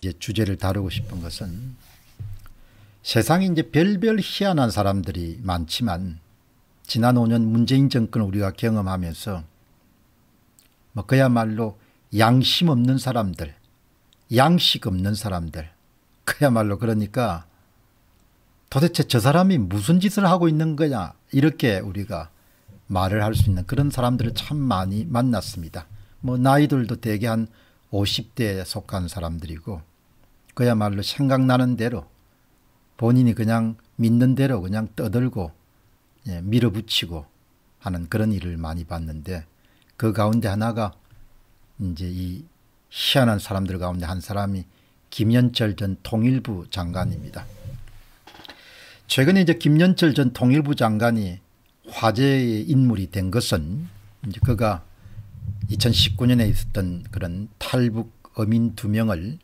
이제 주제를 다루고 싶은 것은 세상에 이제 별별 희한한 사람들이 많지만 지난 5년 문재인 정권 을 우리가 경험하면서 뭐 그야말로 양심 없는 사람들, 양식 없는 사람들, 그야말로 그러니까 도대체 저 사람이 무슨 짓을 하고 있는 거냐 이렇게 우리가 말을 할 수 있는 그런 사람들을 참 많이 만났습니다. 뭐 나이들도 대개 한 50대에 속한 사람들이고 그야말로 생각나는 대로 본인이 그냥 믿는 대로 그냥 떠들고 예, 밀어붙이고 하는 그런 일을 많이 봤는데 그 가운데 하나가 이제 이 희한한 사람들 가운데 한 사람이 김연철 전 통일부 장관입니다. 최근에 이제 김연철 전 통일부 장관이 화제의 인물이 된 것은 이제 그가 2019년에 있었던 그런 탈북 어민 두 명을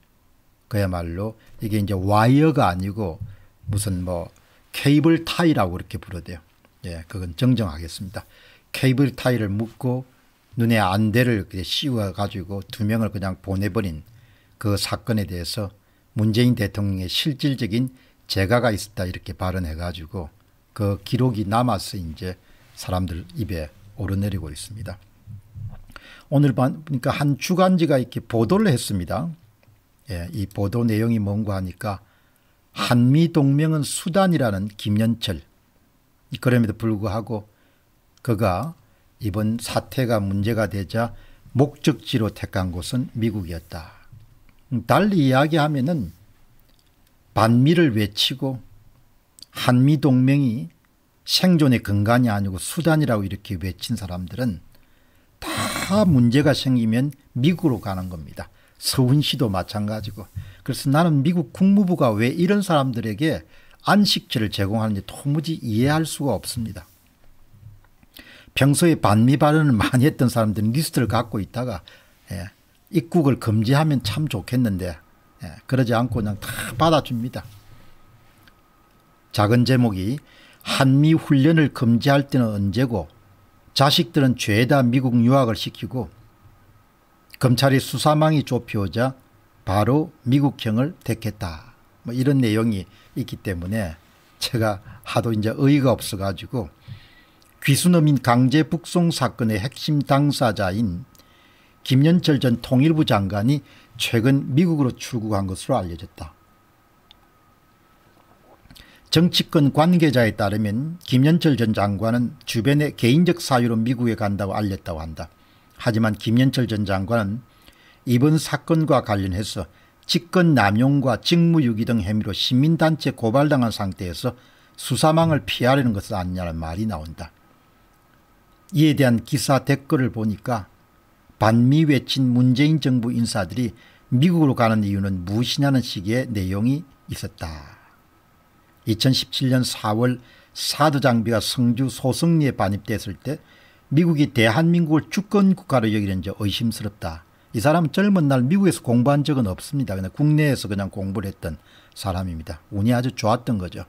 그야말로 이게 이제 와이어가 아니고 무슨 뭐 케이블 타이라고 이렇게 부르대요. 예, 그건 정정하겠습니다. 케이블 타이를 묶고 눈에 안대를 씌워 가지고 두 명을 그냥 보내버린 그 사건에 대해서 문재인 대통령의 실질적인 재가가 있었다 이렇게 발언해 가지고 그 기록이 남아서 이제 사람들 입에 오르내리고 있습니다. 오늘 반그니까한 주간지가 이렇게 보도를 했습니다. 예, 이 보도 내용이 뭔고 하니까 한미 동맹은 수단이라는 김연철 그럼에도 불구하고 그가 이번 사태가 문제가 되자 목적지로 택한 곳은 미국이었다. 달리 이야기하면은 반미를 외치고 한미 동맹이 생존의 근간이 아니고 수단이라고 이렇게 외친 사람들은 다 문제가 생기면 미국으로 가는 겁니다. 서훈 씨도 마찬가지고. 그래서 나는 미국 국무부가 왜 이런 사람들에게 안식처를 제공하는지 도무지 이해할 수가 없습니다. 평소에 반미 발언을 많이 했던 사람들은 리스트를 갖고 있다가 예, 입국을 금지하면 참 좋겠는데 예, 그러지 않고 그냥 다 받아줍니다. 작은 제목이 한미 훈련을 금지할 때는 언제고 자식들은 죄다 미국 유학을 시키고 검찰의 수사망이 좁혀오자 바로 미국형을 택했다. 뭐 이런 내용이 있기 때문에 제가 하도 이제 의의가 없어가지고 귀순어민 강제 북송 사건의 핵심 당사자인 김연철 전 통일부 장관이 최근 미국으로 출국한 것으로 알려졌다. 정치권 관계자에 따르면 김연철 전 장관은 주변의 개인적 사유로 미국에 간다고 알렸다고 한다. 하지만 김연철 전 장관은 이번 사건과 관련해서 직권 남용과 직무유기 등 혐의로 시민단체 고발당한 상태에서 수사망을 피하려는 것은 아니냐는 말이 나온다. 이에 대한 기사 댓글을 보니까 반미 외친 문재인 정부 인사들이 미국으로 가는 이유는 무엇이냐는 식의 내용이 있었다. 2017년 4월 사드 장비가 성주 소성리에 반입됐을 때 미국이 대한민국을 주권국가로 여기는 지 의심스럽다. 이 사람은 젊은 날 미국에서 공부한 적은 없습니다. 그냥 국내에서 그냥 공부를 했던 사람입니다. 운이 아주 좋았던 거죠.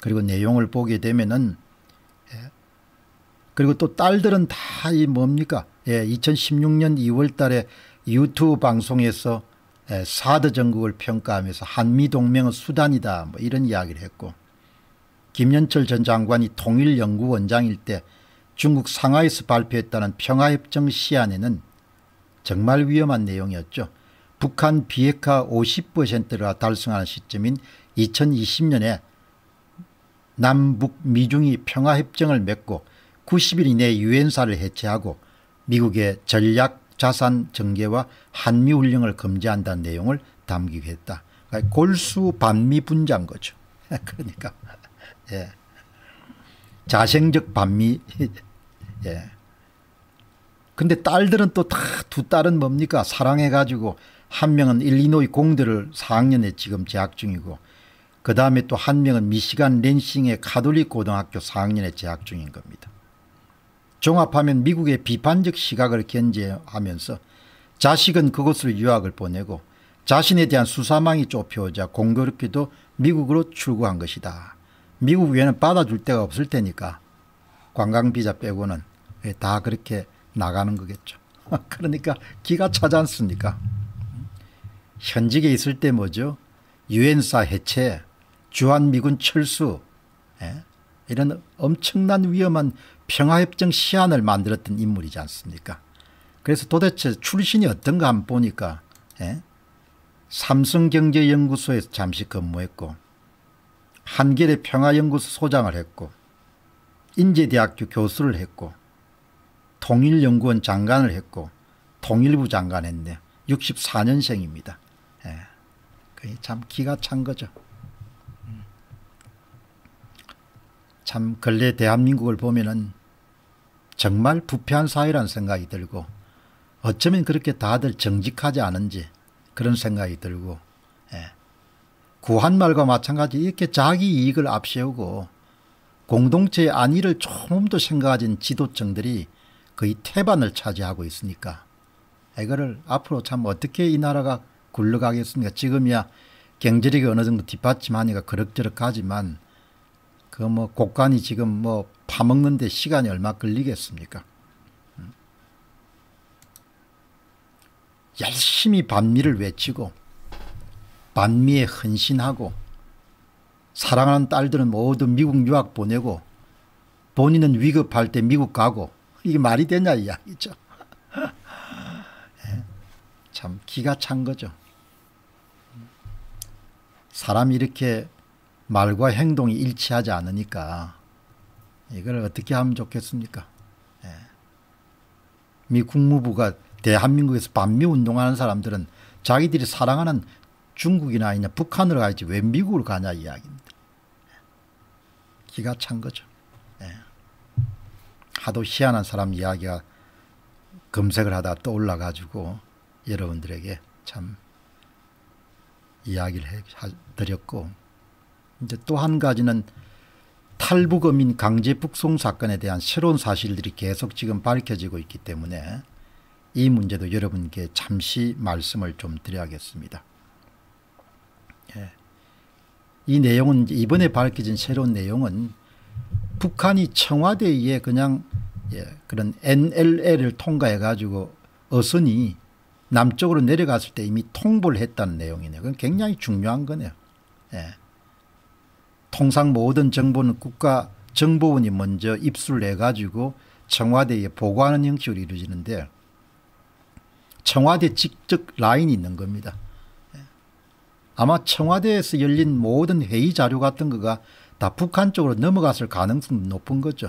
그리고 내용을 보게 되면은 예. 그리고 또 딸들은 다 이 뭡니까? 예, 2016년 2월 달에 유튜브 방송에서 예, 사드 정국을 평가하면서 한미동맹은 수단이다 뭐 이런 이야기를 했고 김연철 전 장관이 통일연구원장일 때 중국 상하이에서 발표했다는 평화협정 시안에는 정말 위험한 내용이었죠. 북한 비핵화 50%를 달성하는 시점인 2020년에 남북 미중이 평화협정을 맺고 90일 이내 유엔사를 해체하고 미국의 전략 자산 전개와 한미 훈영을 금지한다는 내용을 담기게 했다. 그러니까 골수 반미 분자인 거죠. 그러니까 예. 자생적 반미 예. 근데 딸들은 또 다 두 딸은 뭡니까 사랑해가지고 한 명은 일리노이 공대를 4학년에 지금 재학 중이고 그 다음에 또 한 명은 미시간 랜싱의 카톨릭 고등학교 4학년에 재학 중인 겁니다. 종합하면 미국의 비판적 시각을 견제하면서 자식은 그곳으로 유학을 보내고 자신에 대한 수사망이 좁혀오자 공교롭게도 미국으로 출국한 것이다. 미국 외에는 받아줄 데가 없을 테니까 관광비자 빼고는 다 그렇게 나가는 거겠죠. 그러니까 기가 차지 않습니까? 현직에 있을 때 뭐죠? 유엔사 해체, 주한미군 철수 예? 이런 엄청난 위험한 평화협정 시안을 만들었던 인물이지 않습니까? 그래서 도대체 출신이 어떤가 한번 보니까 예? 삼성경제연구소에서 잠시 근무했고 한길의 평화연구소 소장을 했고 인제대학교 교수를 했고 통일연구원 장관을 했고 통일부 장관 했네 64년생입니다. 예. 그게 참 기가 찬 거죠. 음. 참 근래 대한민국을 보면은 정말 부패한 사회란 생각이 들고 어쩌면 그렇게 다들 정직하지 않은지 그런 생각이 들고 예. 구한말과 마찬가지 이렇게 자기 이익을 앞세우고 공동체의 안위를 조금도 생각하진 지도층들이 거의 태반을 차지하고 있으니까 이거를 앞으로 참 어떻게 이 나라가 굴러가겠습니까 지금이야 경제력이 어느 정도 뒷받침하니까 그럭저럭 하지만 그뭐 곡간이 지금 뭐 파먹는데 시간이 얼마 걸리겠습니까? 음. 열심히 반미를 외치고 반미에 헌신하고 사랑하는 딸들은 모두 미국 유학 보내고 본인은 위급할 때 미국 가고 이게 말이 되냐 이야기죠. 예. 참 기가 찬 거죠. 사람이 이렇게 말과 행동이 일치하지 않으니까 이걸 어떻게 하면 좋겠습니까? 예. 미 국무부가 대한민국에서 반미 운동하는 사람들은 자기들이 사랑하는 중국이나 아니냐 북한으로 가야지 왜 미국으로 가냐 이야기입니다. 예. 기가 찬 거죠. 예. 하도 희한한 사람 이야기가 검색을 하다 떠올라가지고 여러분들에게 참 이야기를 해 드렸고 이제 또한 가지는 탈북어민 강제 북송 사건에 대한 새로운 사실들이 계속 지금 밝혀지고 있기 때문에 이 문제도 여러분께 잠시 말씀을 좀 드려야겠습니다. 예. 이 내용은 이번에 밝혀진 새로운 내용은 북한이 청와대에 그냥 예, 그런 NLL을 통과해 가지고 어선이 남쪽으로 내려갔을 때 이미 통보를 했다는 내용이네요. 그건 굉장히 중요한 거네요. 예. 통상 모든 정보는 국가 정보원이 먼저 입수를 해가지고 청와대에 보고하는 형식으로 이루어지는데 청와대 직접 라인이 있는 겁니다. 아마 청와대에서 열린 모든 회의 자료 같은 거가 다 북한 쪽으로 넘어갔을 가능성이 높은 거죠.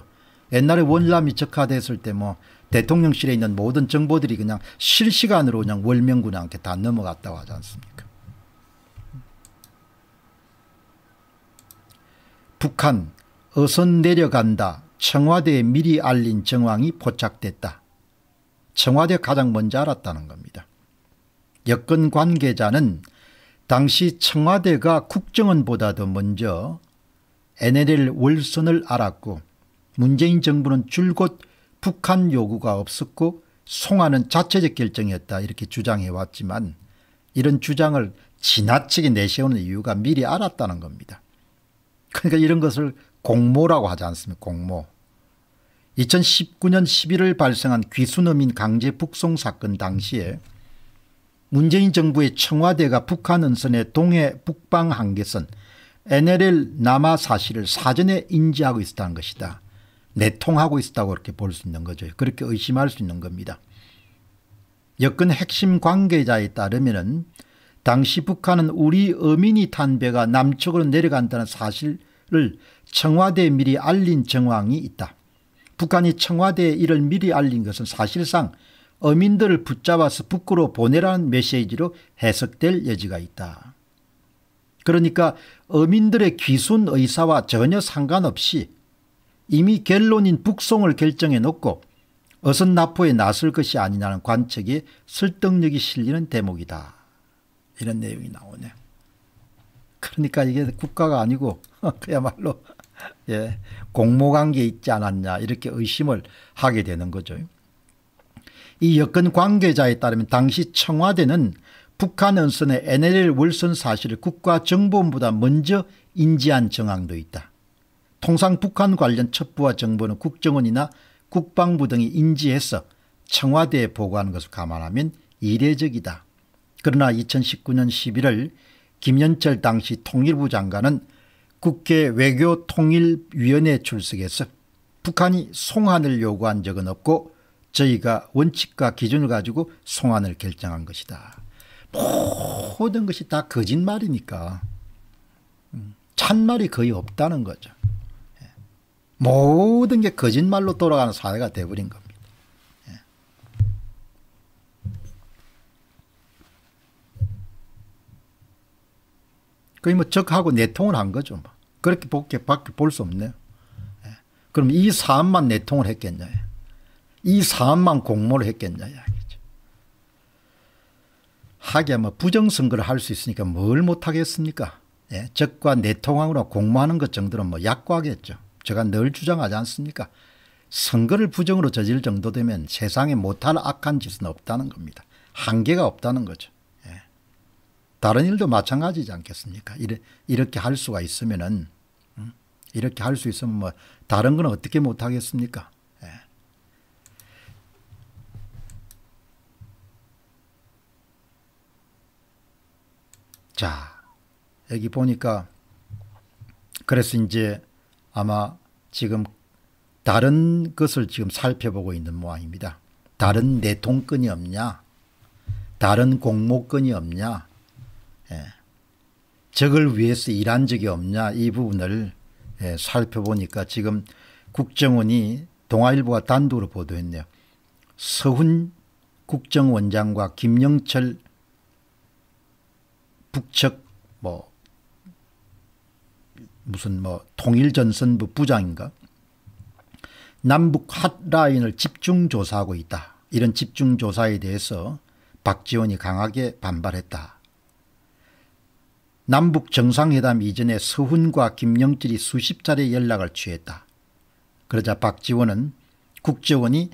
옛날에 월남이 적화됐을 때 뭐 대통령실에 있는 모든 정보들이 그냥 실시간으로 그냥 월명군한테 다 넘어갔다고 하지 않습니까? 북한 어선 내려간다 청와대에 미리 알린 정황이 포착됐다. 청와대 가장 먼저 알았다는 겁니다. 여권 관계자는 당시 청와대가 국정원보다 도 먼저 NLL 월선을 알았고 문재인 정부는 줄곧 북한 요구가 없었고 송하는 자체적 결정이었다 이렇게 주장해 왔지만 이런 주장을 지나치게 내세우는 이유가 미리 알았다는 겁니다. 그러니까 이런 것을 공모라고 하지 않습니까 공모. 2019년 11월 발생한 귀순어민 강제 북송 사건 당시에 문재인 정부의 청와대가 북한 은선의 동해 북방 한계선 NLL 남하 사실을 사전에 인지하고 있었다는 것이다. 내통하고 있었다고 그렇게 볼 수 있는 거죠. 그렇게 의심할 수 있는 겁니다. 여건 핵심 관계자에 따르면 당시 북한은 우리 어민이 탄 배가 남쪽으로 내려간다는 사실을 청와대에 미리 알린 정황이 있다. 북한이 청와대에 이를 미리 알린 것은 사실상 어민들을 붙잡아서 북으로 보내라는 메시지로 해석될 여지가 있다. 그러니까 어민들의 귀순 의사와 전혀 상관없이 이미 결론인 북송을 결정해 놓고 어선납포에 나설 것이 아니냐는 관측에 설득력이 실리는 대목이다. 이런 내용이 나오네. 그러니까 이게 국가가 아니고 그야말로 예, 공모관계 있지 않았냐 이렇게 의심을 하게 되는 거죠. 이 여권 관계자에 따르면 당시 청와대는 북한 언선의 NLL 월선 사실을 국가정보원보다 먼저 인지한 정황도 있다. 통상 북한 관련 첩보와 정보는 국정원이나 국방부 등이 인지해서 청와대에 보고하는 것을 감안하면 이례적이다. 그러나 2019년 11월 김연철 당시 통일부 장관은 국회 외교통일위원회 출석에서 북한이 송환을 요구한 적은 없고 저희가 원칙과 기준을 가지고 송환을 결정한 것이다. 모든 것이 다 거짓말이니까 음, 찬말이 거의 없다는 거죠. 예. 모든 게 거짓말로 돌아가는 사회가 돼버린 겁니다. 거의 뭐 적하고 내통을 한 거죠. 뭐. 그렇게 밖에 볼 수 없네요. 예. 그럼 이 사안만 내통을 했겠냐. 예. 이 사안만 공모를 했겠냐. 하게 뭐 부정선거를 할 수 있으니까 뭘 못하겠습니까? 예, 적과 내통하으로 공모하는 것 정도는 뭐 약과겠죠. 제가 늘 주장하지 않습니까? 선거를 부정으로 저질 정도 되면 세상에 못할 악한 짓은 없다는 겁니다. 한계가 없다는 거죠. 다른 일도 마찬가지지 않겠습니까? 이래, 이렇게 할 수가 있으면은, 이렇게 할 수 있으면 뭐, 다른 건 어떻게 못하겠습니까? 예. 자, 여기 보니까, 그래서 이제 아마 지금 다른 것을 지금 살펴보고 있는 모양입니다. 다른 내통권이 없냐? 다른 공모권이 없냐? 예, 적을 위해서 일한 적이 없냐 이 부분을 예, 살펴보니까 지금 국정원이 동아일보가 단독으로 보도했네요. 서훈 국정원장과 김영철 북측 뭐 무슨 뭐 통일전선부 부장인가 남북 핫라인을 집중 조사하고 있다. 이런 집중 조사에 대해서 박지원이 강하게 반발했다. 남북 정상회담 이전에 서훈과 김영철이 수십 차례 연락을 취했다. 그러자 박지원은 국정원이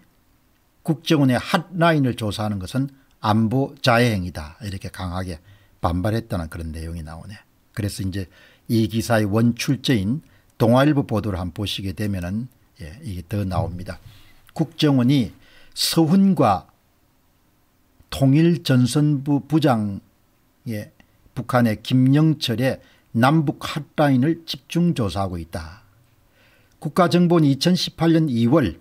국정원의 핫라인을 조사하는 것은 안보 자해행위다 이렇게 강하게 반발했다는 그런 내용이 나오네. 그래서 이제 이 기사의 원출제인 동아일보 보도를 한번 보시게 되면은 예, 이게 더 나옵니다. 국정원이 서훈과 통일전선부 부장의 북한의 김영철의 남북 핫라인을 집중 조사하고 있다. 국가정보원 2018년 2월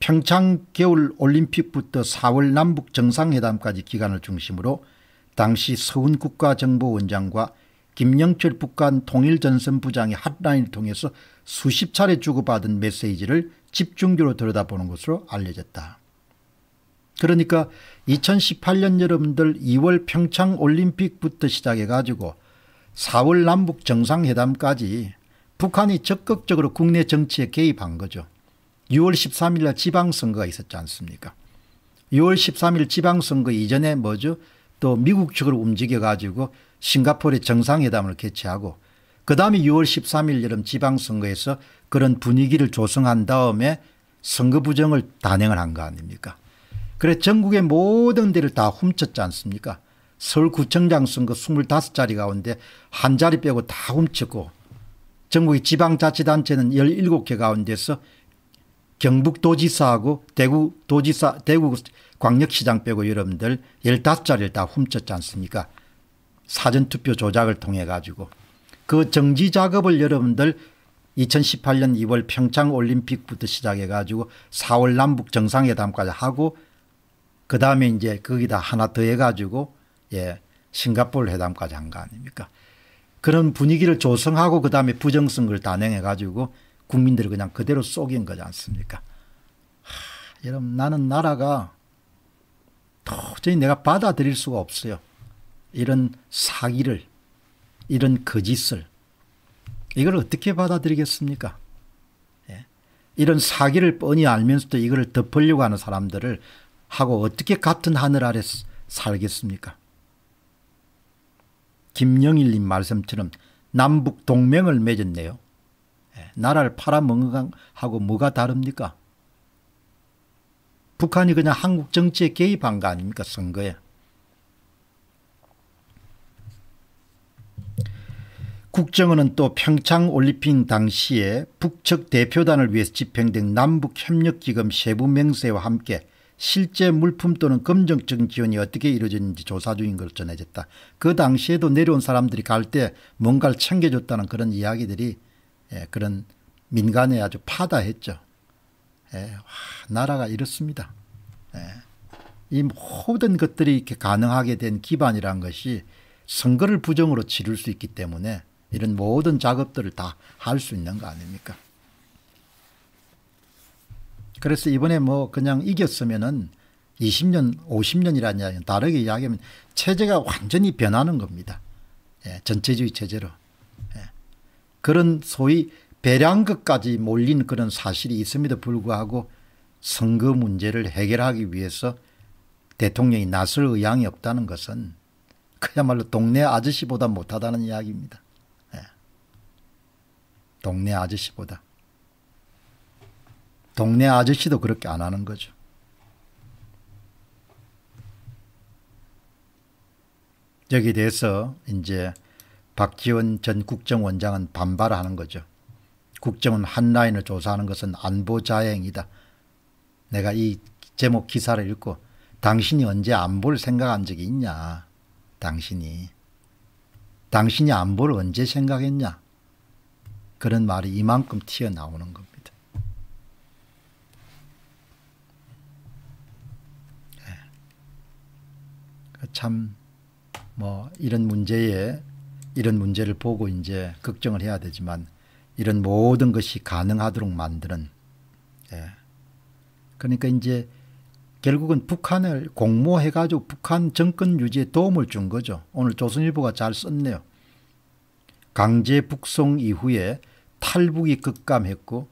평창 겨울올림픽부터 4월 남북정상회담까지 기간을 중심으로 당시 서훈 국가정보원장과 김영철 북한 통일전선부장이 핫라인을 통해서 수십 차례 주고받은 메시지를 집중적으로 들여다보는 것으로 알려졌다. 그러니까 2018년 여러분들 2월 평창올림픽부터 시작해가지고 4월 남북정상회담까지 북한이 적극적으로 국내 정치에 개입한 거죠. 6월 13일 날 지방선거가 있었지 않습니까? 6월 13일 지방선거 이전에 뭐죠? 또 미국 측으로 움직여가지고 싱가포르의 정상회담을 개최하고 그 다음에 6월 13일 여름 지방선거에서 그런 분위기를 조성한 다음에 선거 부정을 단행을 한 거 아닙니까? 그래 전국의 모든 데를 다 훔쳤지 않습니까? 서울구청장 선거 25자리 가운데 한 자리 빼고 다 훔쳤고 전국의 지방자치단체는 17개 가운데서 경북도지사하고 대구도지사 대구광역시장 빼고 여러분들 15자리를 다 훔쳤지 않습니까? 사전투표 조작을 통해 가지고 그 정지 작업을 여러분들 2018년 2월 평창올림픽부터 시작해 가지고 4월 남북정상회담까지 하고 그 다음에 이제 거기다 하나 더 해가지고 예, 싱가포르 회담까지 한 거 아닙니까? 그런 분위기를 조성하고 그 다음에 부정선거를 단행해가지고 국민들을 그냥 그대로 쏘긴 거지 않습니까? 하, 여러분 나는 나라가 도저히 내가 받아들일 수가 없어요. 이런 사기를 이런 거짓을 이걸 어떻게 받아들이겠습니까? 예. 이런 사기를 뻔히 알면서도 이걸 덮으려고 하는 사람들을 하고 어떻게 같은 하늘 아래 살겠습니까? 김영일님 말씀처럼 남북 동맹을 맺었네요. 예, 나라를 팔아먹어하고 뭐가 다릅니까? 북한이 그냥 한국 정치에 개입한 거 아닙니까? 선거에. 국정원은 또 평창올림픽 당시에 북측 대표단을 위해 집행된 남북협력기금 세부 명세와 함께 실제 물품 또는 검증적 지원이 어떻게 이루어졌는지 조사 중인 것으로 전해졌다. 그 당시에도 내려온 사람들이 갈 때 뭔가를 챙겨줬다는 그런 이야기들이 예, 그런 민간에 아주 파다했죠. 예, 와, 나라가 이렇습니다. 예, 이 모든 것들이 이렇게 가능하게 된 기반이란 것이 선거를 부정으로 치를 수 있기 때문에 이런 모든 작업들을 다 할 수 있는 거 아닙니까? 그래서 이번에 뭐 그냥 이겼으면은 20년, 50년이라는 이야기, 다르게 이야기하면 체제가 완전히 변하는 겁니다. 예, 전체주의 체제로. 예. 그런 소위 배량극까지 몰린 그런 사실이 있음에도 불구하고 선거 문제를 해결하기 위해서 대통령이 나설 의향이 없다는 것은 그야말로 동네 아저씨보다 못하다는 이야기입니다. 예. 동네 아저씨보다. 동네 아저씨도 그렇게 안 하는 거죠. 여기 대해서 이제 박지원 전 국정원장은 반발하는 거죠. 국정원 한라인을 조사하는 것은 안보자행이다. 내가 이 제목 기사를 읽고 당신이 언제 안보를 생각한 적이 있냐. 당신이. 당신이 안보를 언제 생각했냐. 그런 말이 이만큼 튀어나오는 겁니다. 참뭐 이런 문제에 이런 문제를 보고 이제 걱정을 해야 되지만 이런 모든 것이 가능하도록 만드는 예. 그러니까 이제 결국은 북한을 공모해가지고 북한 정권 유지에 도움을 준 거죠. 오늘 조선일보가 잘 썼네요. 강제 북송 이후에 탈북이 급감했고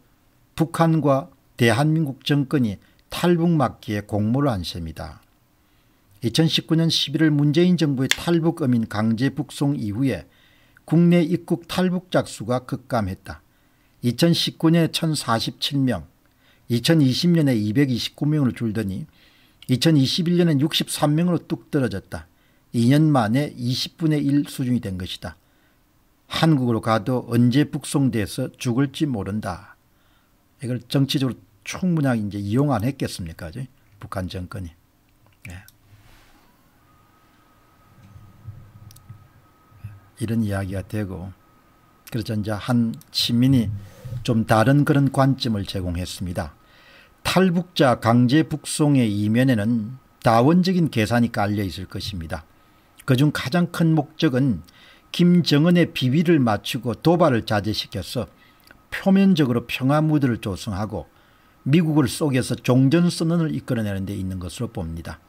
북한과 대한민국 정권이 탈북 막기에 공모를 한 셈이다. 2019년 11월 문재인 정부의 탈북 어민 강제 북송 이후에 국내 입국 탈북작 수가 급감했다. 2019년에 1047명, 2020년에 229명으로 줄더니 2021년엔 63명으로 뚝 떨어졌다. 2년 만에 20분의 1 수준이 된 것이다. 한국으로 가도 언제 북송돼서 죽을지 모른다. 이걸 정치적으로 충분하게 이제 이용 안 했겠습니까? 북한 정권이. 이런 이야기가 되고 그래서 이제 한 시민이 좀 다른 그런 관점을 제공했습니다. 탈북자 강제 북송의 이면에는 다원적인 계산이 깔려 있을 것입니다. 그 중 가장 큰 목적은 김정은의 비위를 맞추고 도발을 자제시켜서 표면적으로 평화무드를 조성하고 미국을 속여서 종전선언을 이끌어내는 데 있는 것으로 봅니다.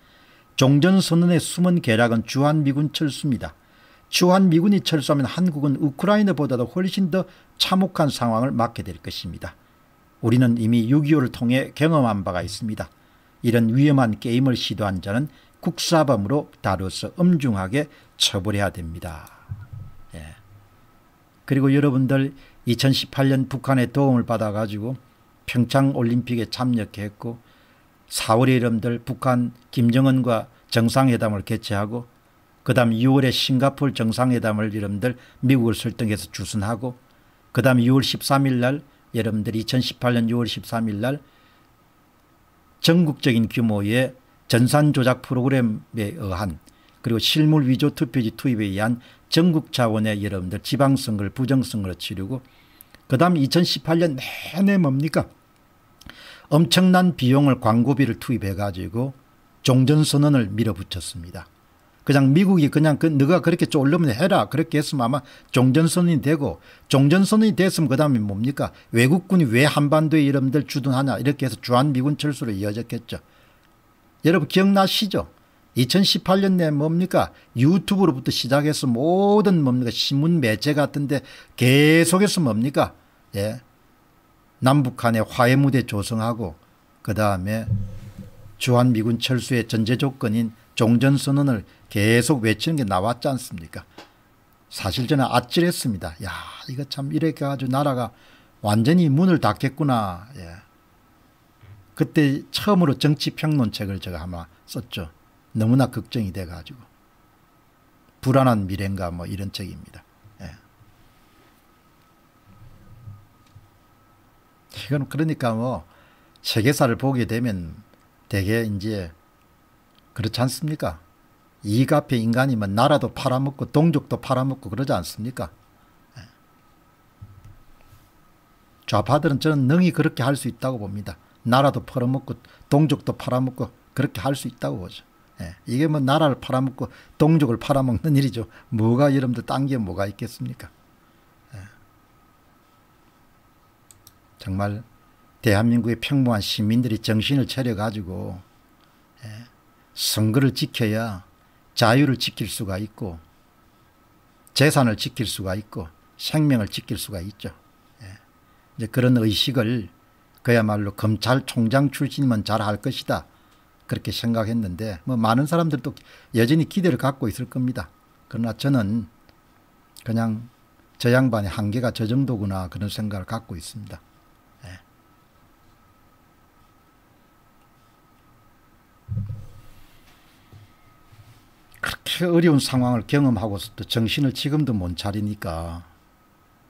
종전선언의 숨은 계략은 주한미군 철수입니다. 주한 미군이 철수하면 한국은 우크라이나보다도 훨씬 더 참혹한 상황을 맞게 될 것입니다. 우리는 이미 6.25를 통해 경험한 바가 있습니다. 이런 위험한 게임을 시도한 자는 국사범으로 다뤄서 엄중하게 처벌해야 됩니다. 예. 그리고 여러분들 2018년 북한의 도움을 받아가지고 평창올림픽에 참여했고 4월에 여러들 북한 김정은과 정상회담을 개최하고 그 다음 2월에 싱가폴 정상회담을 여러분들 미국을 설득해서 주선하고 그 다음 6월 13일 날 여러분들 2018년 6월 13일 날 전국적인 규모의 전산 조작 프로그램에 의한 그리고 실물 위조 투표지 투입에 의한 전국 차원의 여러분들 지방선거를 부정선거로 치르고 그 다음 2018년 내내 뭡니까? 엄청난 비용을 광고비를 투입해가지고 종전선언을 밀어붙였습니다. 그냥 미국이 그냥 그 너가 그렇게 쫄려면 해라 그렇게 했으면 아마 종전선언이 되고 종전선언이 됐으면 그 다음에 뭡니까 외국군이 왜 한반도에 이름들 주둔하냐 이렇게 해서 주한미군 철수로 이어졌겠죠. 여러분 기억나시죠? 2018년에 뭡니까 유튜브로부터 시작해서 모든 뭡니까 신문 매체 같은데 계속해서 뭡니까 예 남북한의 화해 무대 조성하고 그 다음에 주한미군 철수의 전제 조건인 종전선언을 계속 외치는 게 나왔지 않습니까? 사실 저는 아찔했습니다. 야 이거 참 이렇게 아주 나라가 완전히 문을 닫겠구나. 예. 그때 처음으로 정치평론책을 제가 아마 썼죠. 너무나 걱정이 돼가지고. 불안한 미래인가 뭐 이런 책입니다. 예. 이건 그러니까 뭐 세계사를 보게 되면 대개 이제 그렇지 않습니까? 이가페 인간이면 나라도 팔아먹고 동족도 팔아먹고 그러지 않습니까? 예. 좌파들은 저는 능히 그렇게 할 수 있다고 봅니다. 나라도 팔아먹고 동족도 팔아먹고 그렇게 할 수 있다고 보죠. 예. 이게 뭐 나라를 팔아먹고 동족을 팔아먹는 일이죠. 뭐가 여러분들 딴 게 뭐가 있겠습니까? 예. 정말 대한민국의 평범한 시민들이 정신을 차려가지고 예. 선거를 지켜야 자유를 지킬 수가 있고 재산을 지킬 수가 있고 생명을 지킬 수가 있죠. 예. 이제 그런 의식을 그야말로 검찰총장 출신이면 잘할 것이다. 그렇게 생각했는데 뭐 많은 사람들도 여전히 기대를 갖고 있을 겁니다. 그러나 저는 그냥 저 양반의 한계가 저 정도구나 그런 생각을 갖고 있습니다. 어려운 상황을 경험하고서도 정신을 지금도 못 차리니까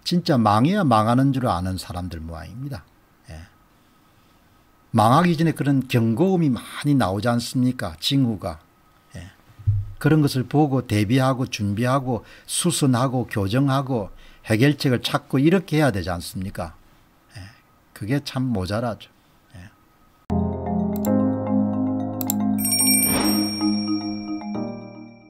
진짜 망해야 망하는 줄 아는 사람들 모양입니다. 예. 망하기 전에 그런 경고음이 많이 나오지 않습니까? 징후가. 예. 그런 것을 보고 대비하고 준비하고 수순하고 교정하고 해결책을 찾고 이렇게 해야 되지 않습니까? 예. 그게 참 모자라죠.